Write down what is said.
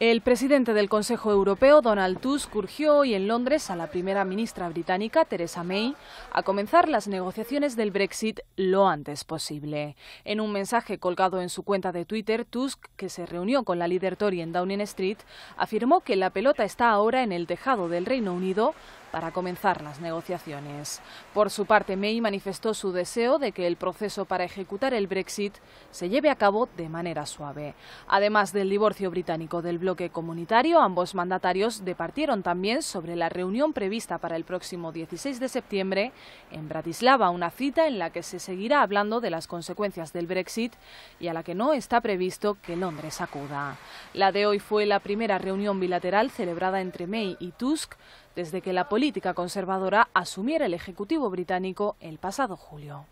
El presidente del Consejo Europeo, Donald Tusk, urgió hoy en Londres a la primera ministra británica, Theresa May, a comenzar las negociaciones del Brexit lo antes posible. En un mensaje colgado en su cuenta de Twitter, Tusk, que se reunió con la líder Tory en Downing Street, afirmó que la pelota está ahora en el tejado del Reino Unido para comenzar las negociaciones. Por su parte, May manifestó su deseo de que el proceso para ejecutar el Brexit se lleve a cabo de manera suave. Además del divorcio británico del bloque comunitario, ambos mandatarios departieron también sobre la reunión prevista para el próximo 16 de septiembre en Bratislava, una cita en la que se seguirá hablando de las consecuencias del Brexit y a la que no está previsto que Londres acuda. La de hoy fue la primera reunión bilateral celebrada entre May y Tusk desde que la política conservadora asumiera el Ejecutivo británico el pasado julio.